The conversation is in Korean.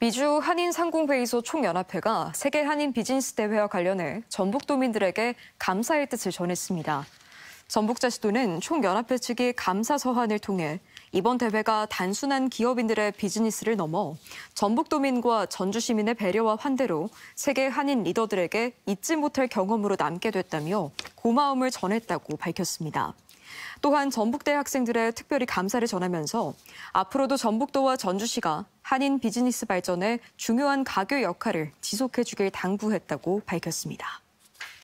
미주 한인 상공회의소 총연합회가 세계 한인 비즈니스 대회와 관련해 전북도민들에게 감사의 뜻을 전했습니다. 전북자치도는 총연합회 측이 감사 서한을 통해 이번 대회가 단순한 기업인들의 비즈니스를 넘어 전북도민과 전주시민의 배려와 환대로 세계 한인 리더들에게 잊지 못할 경험으로 남게 됐다며 고마움을 전했다고 밝혔습니다. 또한 전북대 학생들의 특별히 감사를 전하면서 앞으로도 전북도와 전주시가 한인 비즈니스 발전에 중요한 가교 역할을 지속해 주길 당부했다고 밝혔습니다.